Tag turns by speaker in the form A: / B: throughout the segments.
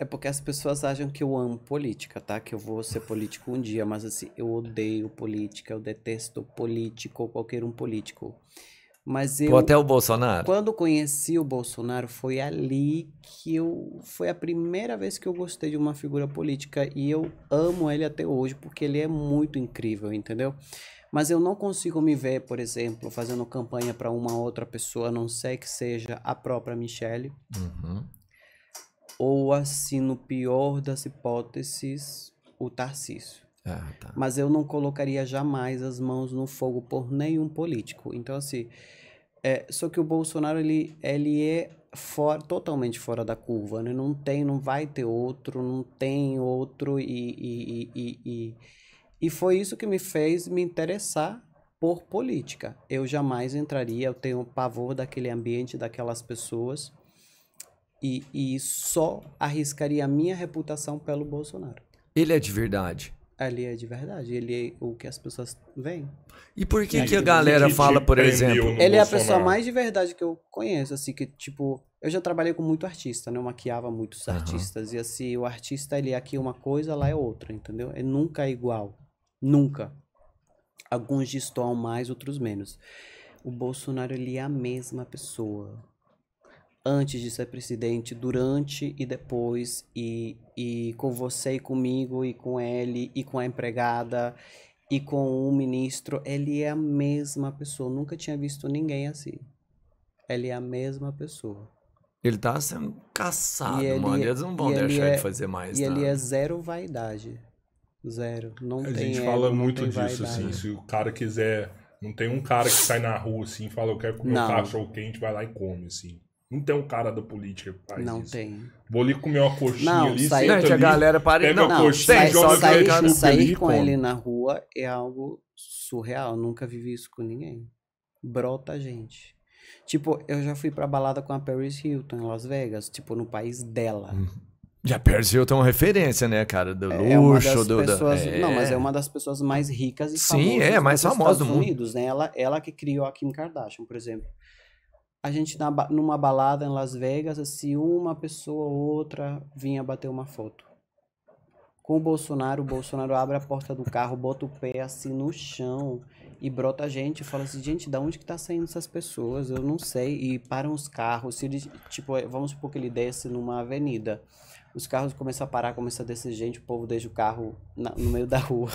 A: É porque as pessoas acham que eu amo política, tá? Que eu vou ser político um dia, mas assim, eu odeio política, eu detesto político, qualquer um político. Mas eu. Ou até o Bolsonaro? Quando conheci o Bolsonaro, foi ali que eu. Foi a primeira vez que eu gostei de uma figura política. E eu amo ele até hoje, porque ele é muito incrível, entendeu? Mas eu não consigo me ver, por exemplo, fazendo campanha para uma outra pessoa, a não ser que seja a própria Michelle. Uhum ou assim no pior das hipóteses, o Tarcísio. Ah, tá. Mas eu não colocaria jamais as mãos no fogo por nenhum político. Então, assim, é, só que o Bolsonaro, ele, ele é for, totalmente fora da curva, né? Não tem, não vai ter outro, não tem outro e, e, e, e, e foi isso que me fez me interessar por política. Eu jamais entraria, eu tenho pavor daquele ambiente, daquelas pessoas e, e só arriscaria a minha reputação pelo Bolsonaro. Ele é de verdade. Ele é de verdade, ele é o que as pessoas veem. E por que, e que a é galera fala, por exemplo? Ele Bolsonaro. é a pessoa mais de verdade que eu conheço, assim, que tipo, eu já trabalhei com muito artista, né? Eu maquiava muitos uhum. artistas e assim, o artista ele é aqui uma coisa, lá é outra, entendeu? É nunca igual, nunca. Alguns destoam mais, outros menos. O Bolsonaro ele é a mesma pessoa antes de ser presidente, durante e depois, e, e com você e comigo, e com ele, e com a empregada, e com o ministro. Ele é a mesma pessoa. nunca tinha visto ninguém assim. Ele é a mesma pessoa. Ele tá sendo caçado, ele, mano. Eles não vão deixar é, fazer mais. E ele tá? é zero vaidade. Zero. Não a gente ego, fala muito disso, assim. vaidade. assim. Se o
B: cara quiser. Não tem um cara que sai na rua assim e fala, eu quero comer um cachorro quente, vai lá e come, assim. Não tem um cara da política que faz Não isso. tem. Vou ali comer uma coxinha não, ali, sair, senta ali, a galera para pega não, não, coxinha sai, joga sair, sair com ele na
A: rua é algo surreal. nunca vivi isso com ninguém. Brota a gente. Tipo, eu já fui pra balada com a Paris Hilton em Las Vegas, tipo, no país dela. Hum.
B: já E a Paris Hilton é uma referência, né, cara? Do é, é luxo, do... Pessoas, é... Não, mas é
A: uma das pessoas mais ricas e Sim, famosas é, mais famosa do mundo. Unidos, né? Ela, ela que criou a Kim Kardashian, por exemplo a gente na, numa balada em Las Vegas, assim, uma pessoa ou outra vinha bater uma foto. Com o Bolsonaro, o Bolsonaro abre a porta do carro, bota o pé assim no chão e brota a gente e fala assim, gente, da onde que tá saindo essas pessoas? Eu não sei. E param os carros, se ele, tipo, vamos supor que ele desce numa avenida os carros começam a parar, começam a descer gente, o povo deixa o carro na, no meio da rua.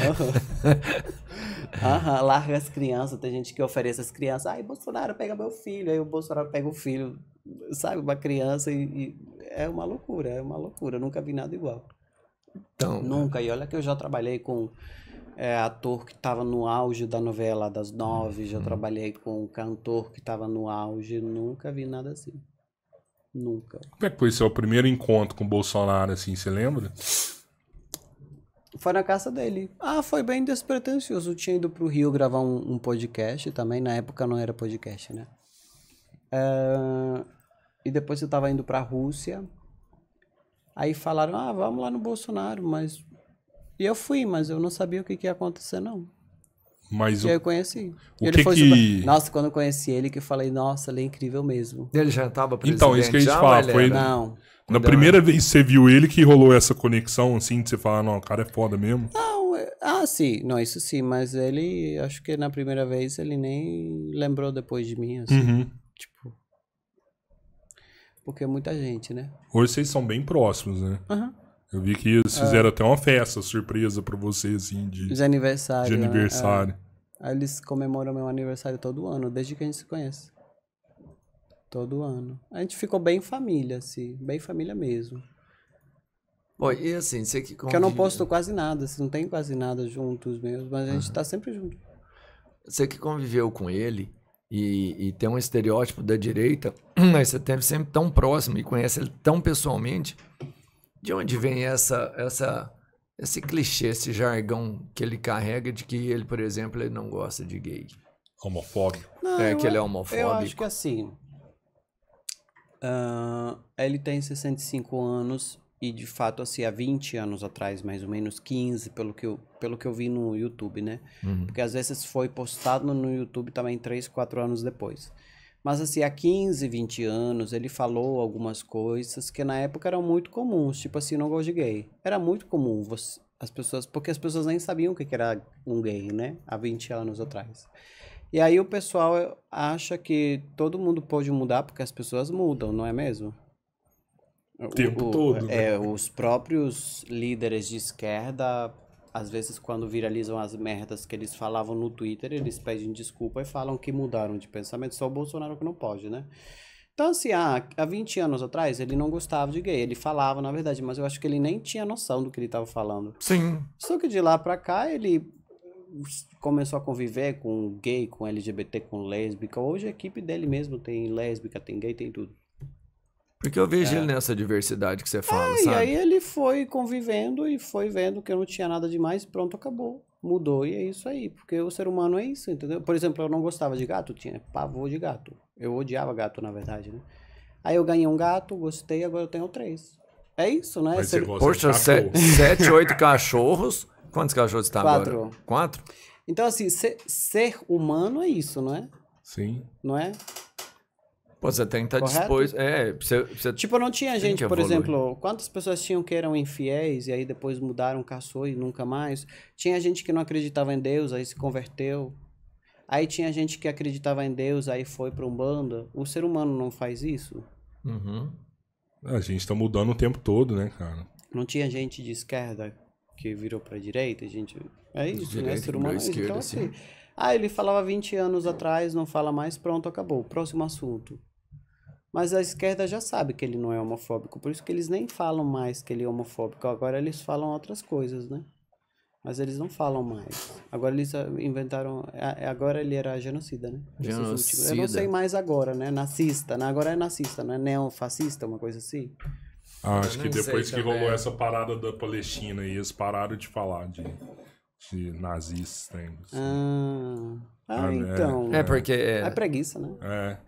A: uhum. uhum. Larga as crianças, tem gente que oferece as crianças, ai, Bolsonaro, pega meu filho, aí o Bolsonaro pega o filho, sabe, uma criança e, e é uma loucura, é uma loucura, nunca vi nada igual. Então, né? nunca, e olha que eu já trabalhei com é, ator que estava no auge da novela das nove, já hum. trabalhei com cantor que estava no auge, nunca vi nada assim. Nunca.
B: Como é que foi seu primeiro encontro com o Bolsonaro, assim, você lembra?
A: Foi na casa dele. Ah, foi bem despretensioso. Eu tinha ido pro Rio gravar um, um podcast também. Na época não era podcast, né? É, e depois eu tava indo pra Rússia. Aí falaram, ah, vamos lá no Bolsonaro, mas... E eu fui, mas eu não sabia o que, que ia acontecer, não. Mas o... eu conheci. O ele que foi que... Super... Nossa, quando eu conheci ele, que eu falei, nossa, ele é incrível mesmo. Ele já estava presidente? Então, isso que a gente fala. Foi... Não. Na primeira
B: vez que você viu ele que rolou essa conexão, assim, de você falar, não, o cara é foda mesmo?
A: Não, é, ah, sim, não, isso sim, mas ele, acho que na primeira vez ele nem lembrou depois de mim, assim, uhum. tipo... Porque é muita gente, né?
B: Hoje vocês são bem próximos, né? Aham. Uhum. Eu vi que eles é. fizeram até uma festa surpresa para você, assim, de, de aniversário. De é, é. aniversário. Né?
A: É. Aí eles comemoram meu aniversário todo ano, desde que a gente se conhece. Todo ano. A gente ficou bem família, assim, bem família mesmo. Pô, e assim, você que convive... Que eu não posto quase nada, assim, não tem quase nada juntos mesmo, mas a gente uhum. tá sempre junto.
B: Você que conviveu com ele e, e tem um estereótipo da direita, mas
A: você teve sempre tão próximo e conhece ele tão
B: pessoalmente, de onde vem essa, essa, esse clichê, esse jargão
A: que ele carrega de que ele, por exemplo, ele não gosta de gay? Homofóbico. Não, é que ele é homofóbico. Eu acho que assim. Uh, ele tem 65 anos e de fato, assim, há 20 anos atrás, mais ou menos, 15, pelo que eu, pelo que eu vi no YouTube, né? Uhum. Porque às vezes foi postado no YouTube também 3, 4 anos depois. Mas assim, há 15, 20 anos, ele falou algumas coisas que na época eram muito comuns, tipo assim, não gosto de gay. Era muito comum você, as pessoas, porque as pessoas nem sabiam o que era um gay, né? Há 20 anos atrás. E aí o pessoal acha que todo mundo pode mudar porque as pessoas mudam, não é mesmo? O tempo o, todo. É, né? os próprios líderes de esquerda às vezes, quando viralizam as merdas que eles falavam no Twitter, eles pedem desculpa e falam que mudaram de pensamento. Só o Bolsonaro que não pode, né? Então, assim, ah, há 20 anos atrás ele não gostava de gay. Ele falava, na verdade, mas eu acho que ele nem tinha noção do que ele estava falando. Sim. Só que de lá pra cá ele começou a conviver com gay, com LGBT, com lésbica. Hoje a equipe dele mesmo tem lésbica, tem gay, tem tudo. Porque eu vejo é. ele nessa diversidade que você é, fala, é, sabe? E aí ele foi convivendo e foi vendo que eu não tinha nada demais pronto, acabou. Mudou e é isso aí. Porque o ser humano é isso, entendeu? Por exemplo, eu não gostava de gato, tinha pavor de gato. Eu odiava gato, na verdade, né? Aí eu ganhei um gato, gostei, agora eu tenho três. É isso, né? é? ser... Poxa, sete, sete, oito
B: cachorros. Quantos cachorros
A: está Quatro. agora? Quatro. Então, assim, ser, ser humano é isso, não é? Sim. Não é? Pô, você tem que tá estar disposto. É, você, você tipo, não tinha gente, por exemplo, quantas pessoas tinham que eram infiéis e aí depois mudaram, caçou e nunca mais? Tinha gente que não acreditava em Deus, aí se converteu. Aí tinha gente que acreditava em Deus, aí foi para um bando O ser humano não faz isso?
B: Uhum. A gente está mudando o tempo todo, né, cara?
A: Não tinha gente de esquerda que virou para direita, gente. É isso, né? direita, né? Ser humano. Então, assim, sim. Ah, ele falava 20 anos atrás, não fala mais, pronto, acabou. Próximo assunto. Mas a esquerda já sabe que ele não é homofóbico, por isso que eles nem falam mais que ele é homofóbico. Agora eles falam outras coisas, né? Mas eles não falam mais. Agora eles ah, inventaram. Ah, é, agora ele era genocida, né? Genocida. Eu não sei mais agora, né? Nazista. Né? Agora é nazista, né neofascista, uma coisa assim. Ah, acho que depois que rolou
B: essa parada da Palestina e eles pararam de falar de, de nazistas. Assim. Ah. Ah, ah, né? então. É, é porque. É, é preguiça, né? É.